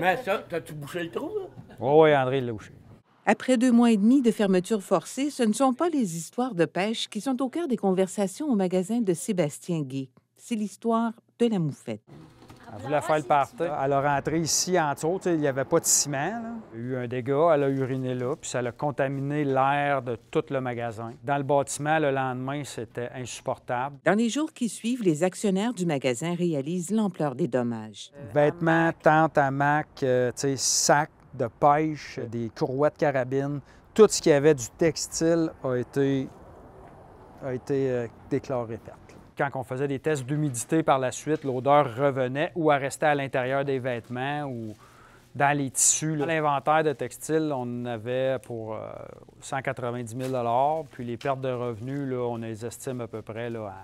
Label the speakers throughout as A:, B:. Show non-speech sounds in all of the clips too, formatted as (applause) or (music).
A: Mais ça, t'as-tu bouché le trou, là? Oh, oui, André l'a bouché.
B: Après deux mois et demi de fermeture forcée, ce ne sont pas les histoires de pêche qui sont au cœur des conversations au magasin de Sébastien Guy. C'est l'histoire de la moufette.
A: Elle voulait faire le party. Elle a rentré ici en autres, il n'y avait pas de ciment. Il y a eu un dégât, elle a uriné là, puis ça a contaminé l'air de tout le magasin. Dans le bâtiment, le lendemain, c'était insupportable.
B: Dans les jours qui suivent, les actionnaires du magasin réalisent l'ampleur des dommages. Euh, Vêtements,
A: tentes, hamacs, mac, euh, sacs de pêche, des courroies de carabine, tout ce qui avait du textile a été, a été euh, déclaré perte quand on faisait des tests d'humidité par la suite, l'odeur revenait ou à restait à l'intérieur des vêtements ou dans les tissus. l'inventaire de textiles, on avait pour 190 euh, 000 puis les pertes de revenus, on les estime à peu près là,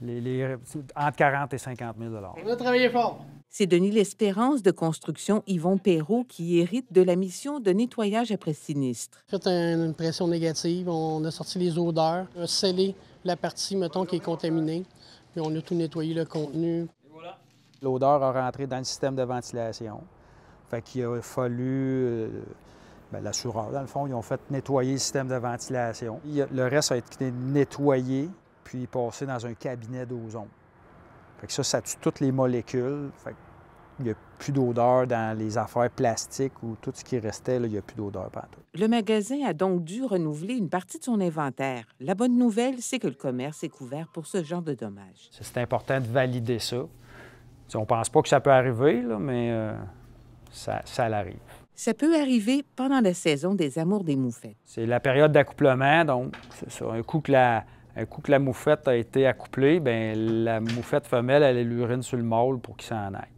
A: entre 40 et 50 000 On
B: a travaillé fort. C'est Denis L'Espérance de Construction Yvon Perrault qui hérite de la mission de nettoyage après sinistre. Fait une pression négative, on a sorti les odeurs, on a scellé la partie, mettons,
A: qui est contaminée, puis on a tout nettoyé le contenu. L'odeur a rentré dans le système de ventilation. Fait qu'il a fallu euh, ben, l'assureur. Dans le fond, ils ont fait nettoyer le système de ventilation. Le reste a été nettoyé, puis passé dans un cabinet d'ozone. Fait que ça, ça tue toutes les molécules. Fait que il n'y a plus d'odeur dans les affaires plastiques ou tout ce qui restait, il n'y a plus d'odeur partout.
B: Le magasin a donc dû renouveler une partie de son inventaire. La bonne nouvelle, c'est que le commerce est couvert pour ce genre de dommages.
A: C'est important de valider ça. On ne pense pas que ça peut arriver, mais euh, ça, l'arrive.
B: Ça peut arriver pendant la saison des amours des moufettes.
A: C'est la période d'accouplement, donc ça. Un coup que la, moufette a été accouplée, bien, la moufette femelle, elle, l'urine sur le mâle pour qu'il s'en aille.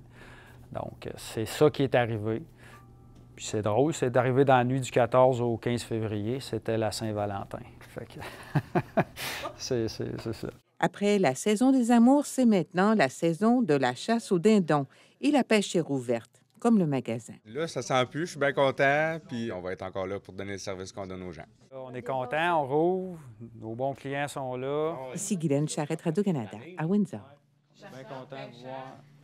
A: Donc, euh, c'est ça qui est arrivé. c'est drôle, c'est d'arriver dans la nuit du 14 au 15 février, c'était la Saint-Valentin. Que... (laughs) c'est ça.
B: Après la saison des amours, c'est maintenant la saison de la chasse aux dindons et la pêche est rouverte, comme le magasin.
A: Là, ça sent plus, je suis bien content, puis on va être encore là pour donner le
B: service qu'on donne aux gens.
A: On est content, on rouvre, nos bons clients sont là. Ici
B: Guylaine Charrette, Radio-Canada, à Windsor.
A: bien content de